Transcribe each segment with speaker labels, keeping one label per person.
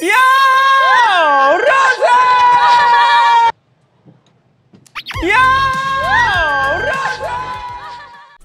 Speaker 1: 야! 로자! 야!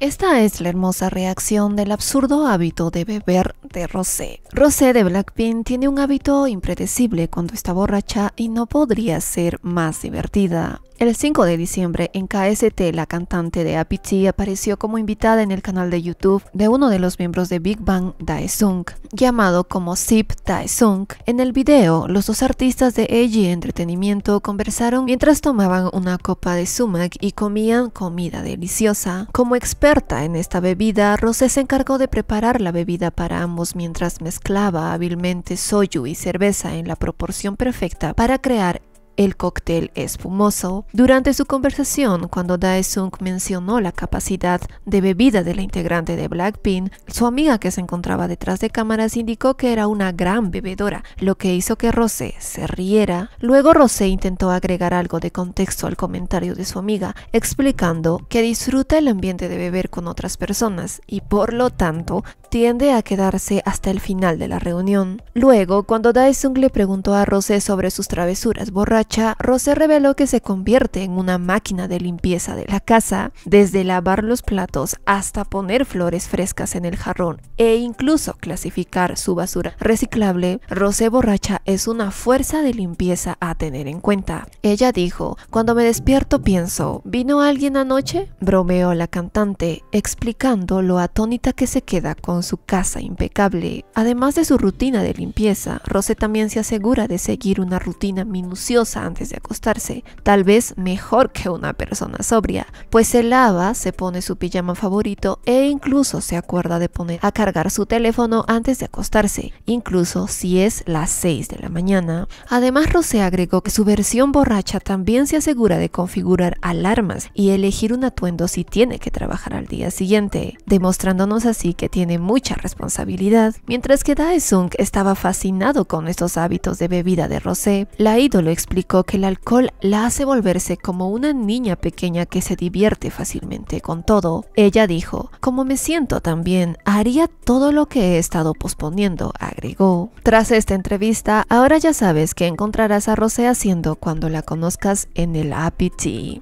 Speaker 1: Esta es la hermosa reacción del absurdo hábito de beber de Rosé. Rosé de Blackpink tiene un hábito impredecible cuando está borracha y no podría ser más divertida. El 5 de diciembre en KST la cantante de APT apareció como invitada en el canal de YouTube de uno de los miembros de Big Bang Daesung, llamado como Sip Daesung. En el video, los dos artistas de Eiji Entretenimiento conversaron mientras tomaban una copa de sumac y comían comida deliciosa. Como experto en esta bebida, Rosé se encargó de preparar la bebida para ambos mientras mezclaba hábilmente soyu y cerveza en la proporción perfecta para crear el cóctel espumoso. Durante su conversación, cuando Sung mencionó la capacidad de bebida de la integrante de Blackpink, su amiga que se encontraba detrás de cámaras indicó que era una gran bebedora, lo que hizo que Rosé se riera. Luego Rosé intentó agregar algo de contexto al comentario de su amiga, explicando que disfruta el ambiente de beber con otras personas y por lo tanto tiende a quedarse hasta el final de la reunión. Luego, cuando Daesung le preguntó a Rose sobre sus travesuras borracha, Rose reveló que se convierte en una máquina de limpieza de la casa, desde lavar los platos hasta poner flores frescas en el jarrón e incluso clasificar su basura reciclable. Rose borracha es una fuerza de limpieza a tener en cuenta. Ella dijo, cuando me despierto pienso, ¿vino alguien anoche? Bromeó la cantante, explicando lo atónita que se queda con su casa impecable, además de su rutina de limpieza, Rose también se asegura de seguir una rutina minuciosa antes de acostarse, tal vez mejor que una persona sobria, pues se lava, se pone su pijama favorito e incluso se acuerda de poner a cargar su teléfono antes de acostarse, incluso si es las 6 de la mañana. Además, Rose agregó que su versión borracha también se asegura de configurar alarmas y elegir un atuendo si tiene que trabajar al día siguiente, demostrándonos así que tiene mucha responsabilidad. Mientras que Daesung estaba fascinado con estos hábitos de bebida de rosé, la ídolo explicó que el alcohol la hace volverse como una niña pequeña que se divierte fácilmente con todo. Ella dijo, como me siento también, haría todo lo que he estado posponiendo, agregó. Tras esta entrevista, ahora ya sabes que encontrarás a Rosé haciendo cuando la conozcas en el APT.